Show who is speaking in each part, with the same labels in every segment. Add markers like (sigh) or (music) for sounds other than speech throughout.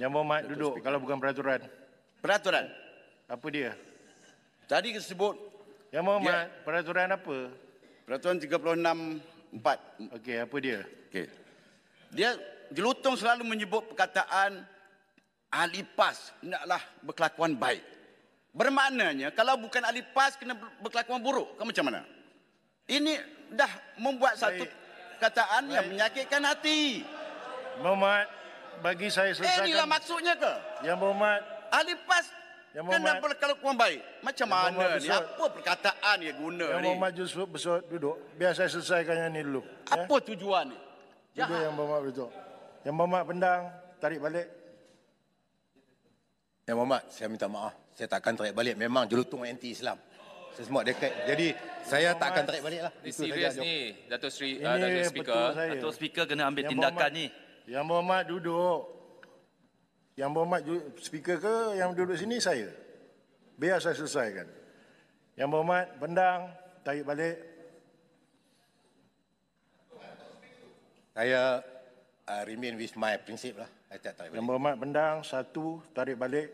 Speaker 1: Yang berhormat Datuk duduk speaker. kalau bukan peraturan. Peraturan? Apa dia? Tadi kita sebut. Yang berhormat dia... Ya. peraturan apa? Peraturan 36.4. Okey, apa dia? Okey. Dia gelutong selalu menyebut perkataan ahli PAS hendaklah berkelakuan baik. Bermaknanya kalau bukan ahli PAS kena berkelakuan buruk. Kau macam mana? Ini dah membuat baik. satu kataan baik. yang menyakitkan hati. Muhammad, bagi saya selesai. Eh, inilah maksudnya ke? Yang berhormat. Ahli PAS yang Kenapa berkala kurang baik. Macam mana ni? Apa perkataan yang guna yang ni? Yang berhormat
Speaker 2: justru besok duduk. Biar saya selesaikan yang ni dulu. Ya. Apa ya? tujuan ni? Jahat. yang berhormat besut. Yang berhormat pendang, tarik balik.
Speaker 3: Yang berhormat, saya minta maaf. Saya tak akan tarik balik. Memang jelutung anti-Islam. Saya semua dekat. Jadi saya tak akan tarik balik lah. Ini serius ni, Dato' Sri, uh, Dato' Speaker. Dato' Speaker kena ambil yang tindakan Muhammad.
Speaker 2: ni. Yang berhormat duduk. Yang berhormat speaker ke yang duduk sini saya. Biar saya selesaikan. Yang berhormat bendang tarik balik.
Speaker 3: Saya uh, remain with my prinsip lah.
Speaker 2: Yang berhormat bendang satu tarik balik.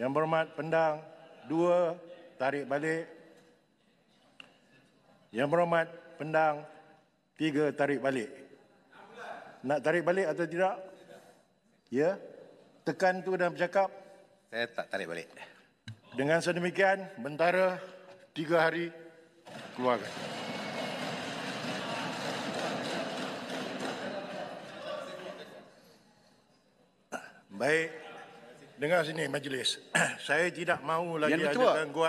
Speaker 2: Yang berhormat pendang dua tarik balik. Yang berhormat pendang Tiga, tarik balik. Nak tarik balik atau tidak? Ya. Tekan tu dan bercakap. Saya tak tarik balik. Dengan sedemikian, bentara tiga hari keluar. Baik. Dengar sini majlis. (clears throat) Saya tidak mahu lagi ada gangguan.